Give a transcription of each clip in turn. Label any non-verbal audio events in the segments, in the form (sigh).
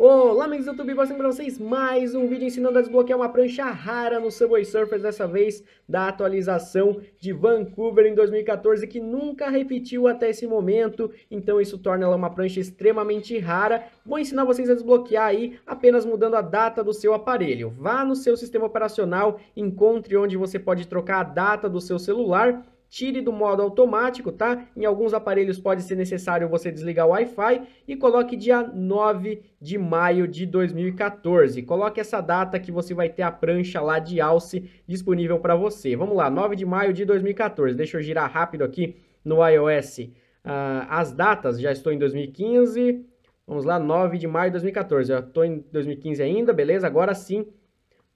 Olá amigos do YouTube, passando para vocês mais um vídeo ensinando a desbloquear uma prancha rara no Subway Surfers, dessa vez da atualização de Vancouver em 2014, que nunca repetiu até esse momento, então isso torna ela uma prancha extremamente rara. Vou ensinar vocês a desbloquear aí, apenas mudando a data do seu aparelho. Vá no seu sistema operacional, encontre onde você pode trocar a data do seu celular tire do modo automático, tá? Em alguns aparelhos pode ser necessário você desligar o Wi-Fi e coloque dia 9 de maio de 2014. Coloque essa data que você vai ter a prancha lá de alce disponível para você. Vamos lá, 9 de maio de 2014. Deixa eu girar rápido aqui no iOS uh, as datas. Já estou em 2015. Vamos lá, 9 de maio de 2014. estou em 2015 ainda, beleza? Agora sim.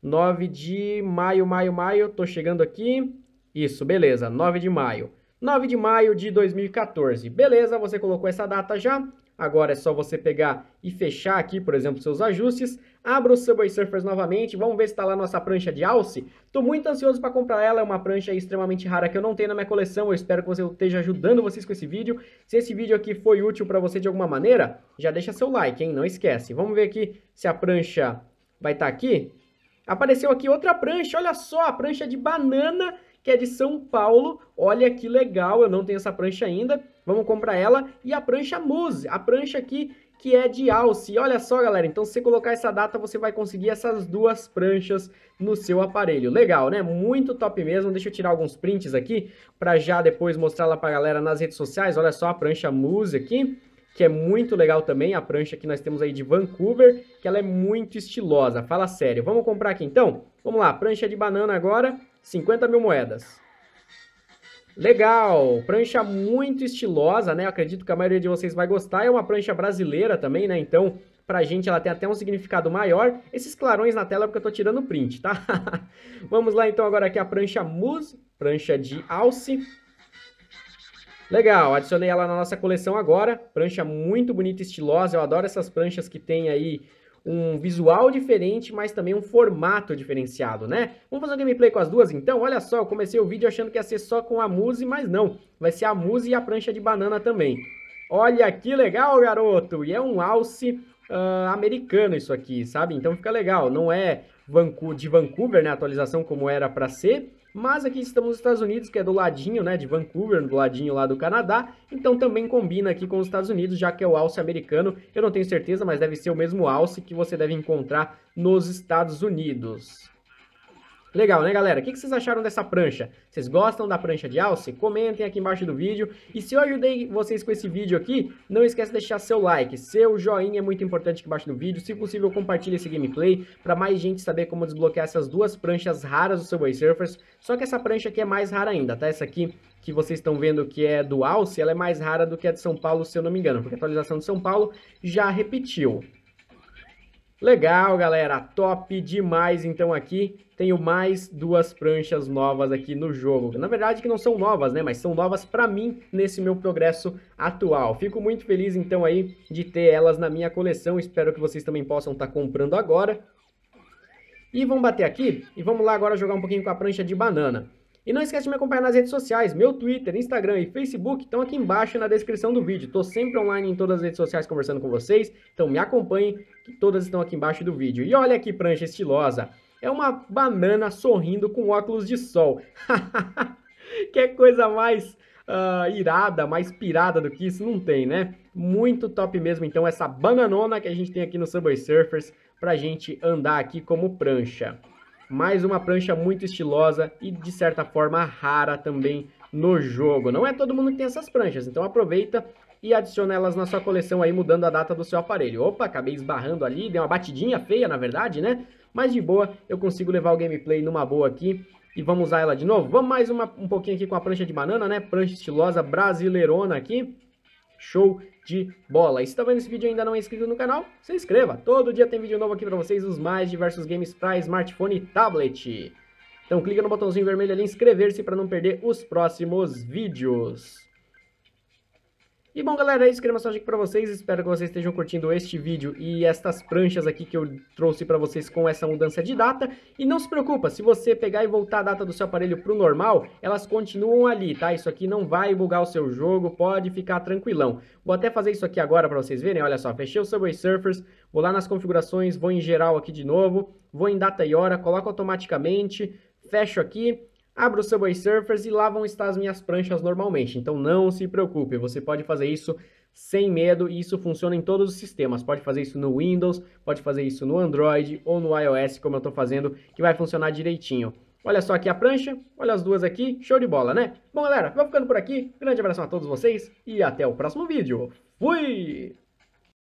9 de maio, maio, maio, Estou chegando aqui. Isso, beleza, 9 de maio. 9 de maio de 2014. Beleza, você colocou essa data já. Agora é só você pegar e fechar aqui, por exemplo, seus ajustes. Abra o Subway Surfers novamente, vamos ver se está lá nossa prancha de alce. Estou muito ansioso para comprar ela, é uma prancha extremamente rara que eu não tenho na minha coleção. Eu espero que você esteja ajudando vocês com esse vídeo. Se esse vídeo aqui foi útil para você de alguma maneira, já deixa seu like, hein? Não esquece. Vamos ver aqui se a prancha vai estar tá aqui. Apareceu aqui outra prancha, olha só, a prancha de banana que é de São Paulo. Olha que legal, eu não tenho essa prancha ainda. Vamos comprar ela. E a prancha Muse, a prancha aqui que é de alce. Olha só, galera, então se você colocar essa data, você vai conseguir essas duas pranchas no seu aparelho. Legal, né? Muito top mesmo. Deixa eu tirar alguns prints aqui para já depois mostrar lá pra galera nas redes sociais. Olha só a prancha Muse aqui que é muito legal também, a prancha que nós temos aí de Vancouver, que ela é muito estilosa, fala sério. Vamos comprar aqui então? Vamos lá, prancha de banana agora, 50 mil moedas. Legal, prancha muito estilosa, né? Eu acredito que a maioria de vocês vai gostar. É uma prancha brasileira também, né? Então, pra gente ela tem até um significado maior. Esses clarões na tela é porque eu tô tirando print, tá? (laughs) Vamos lá então agora aqui a prancha Muse, prancha de alce. Legal, adicionei ela na nossa coleção agora. Prancha muito bonita e estilosa. Eu adoro essas pranchas que tem aí um visual diferente, mas também um formato diferenciado, né? Vamos fazer um gameplay com as duas então? Olha só, eu comecei o vídeo achando que ia ser só com a muse, mas não. Vai ser a muse e a prancha de banana também. Olha que legal, garoto! E é um alce uh, americano isso aqui, sabe? Então fica legal, não é de Vancouver, né, atualização como era para ser, mas aqui estamos nos Estados Unidos, que é do ladinho, né, de Vancouver, do ladinho lá do Canadá, então também combina aqui com os Estados Unidos, já que é o alce americano, eu não tenho certeza, mas deve ser o mesmo alce que você deve encontrar nos Estados Unidos. Legal, né, galera? O que vocês acharam dessa prancha? Vocês gostam da prancha de alce? Comentem aqui embaixo do vídeo. E se eu ajudei vocês com esse vídeo aqui, não esquece de deixar seu like. Seu joinha é muito importante aqui embaixo do vídeo. Se possível, compartilhe esse gameplay para mais gente saber como desbloquear essas duas pranchas raras do Subway Surfers. Só que essa prancha aqui é mais rara ainda, tá? Essa aqui que vocês estão vendo que é do Alce, ela é mais rara do que a de São Paulo, se eu não me engano, porque a atualização de São Paulo já repetiu. Legal, galera, top demais. Então aqui tenho mais duas pranchas novas aqui no jogo. Na verdade que não são novas, né, mas são novas para mim nesse meu progresso atual. Fico muito feliz então aí de ter elas na minha coleção. Espero que vocês também possam estar tá comprando agora. E vamos bater aqui e vamos lá agora jogar um pouquinho com a prancha de banana. E não esquece de me acompanhar nas redes sociais, meu Twitter, Instagram e Facebook estão aqui embaixo na descrição do vídeo. Estou sempre online em todas as redes sociais conversando com vocês, então me acompanhem, que todas estão aqui embaixo do vídeo. E olha que prancha estilosa! É uma banana sorrindo com óculos de sol. (laughs) que coisa mais uh, irada, mais pirada do que isso, não tem, né? Muito top mesmo, então, essa bananona que a gente tem aqui no Subway Surfers pra gente andar aqui como prancha. Mais uma prancha muito estilosa e de certa forma rara também no jogo. Não é todo mundo que tem essas pranchas, então aproveita e adiciona elas na sua coleção aí, mudando a data do seu aparelho. Opa, acabei esbarrando ali, deu uma batidinha feia, na verdade, né? Mas de boa, eu consigo levar o gameplay numa boa aqui e vamos usar ela de novo. Vamos mais uma, um pouquinho aqui com a prancha de banana, né? Prancha estilosa brasileirona aqui. Show de bola. E se tá vendo esse vídeo e ainda não é inscrito no canal, se inscreva. Todo dia tem vídeo novo aqui para vocês, os mais diversos games para smartphone e tablet. Então clica no botãozinho vermelho ali, inscrever-se para não perder os próximos vídeos. E bom, galera, é isso que eu aqui para vocês. Espero que vocês estejam curtindo este vídeo e estas pranchas aqui que eu trouxe para vocês com essa mudança de data. E não se preocupa, se você pegar e voltar a data do seu aparelho para o normal, elas continuam ali, tá? Isso aqui não vai bugar o seu jogo, pode ficar tranquilão. Vou até fazer isso aqui agora para vocês verem, olha só, fechei o Subway Surfers, vou lá nas configurações, vou em geral aqui de novo, vou em data e hora, coloco automaticamente, fecho aqui, Abra o Subway Surfers e lá vão estar as minhas pranchas normalmente. Então não se preocupe, você pode fazer isso sem medo e isso funciona em todos os sistemas. Pode fazer isso no Windows, pode fazer isso no Android ou no iOS, como eu estou fazendo, que vai funcionar direitinho. Olha só aqui a prancha, olha as duas aqui, show de bola, né? Bom, galera, vou ficando por aqui. Grande abraço a todos vocês e até o próximo vídeo. Fui!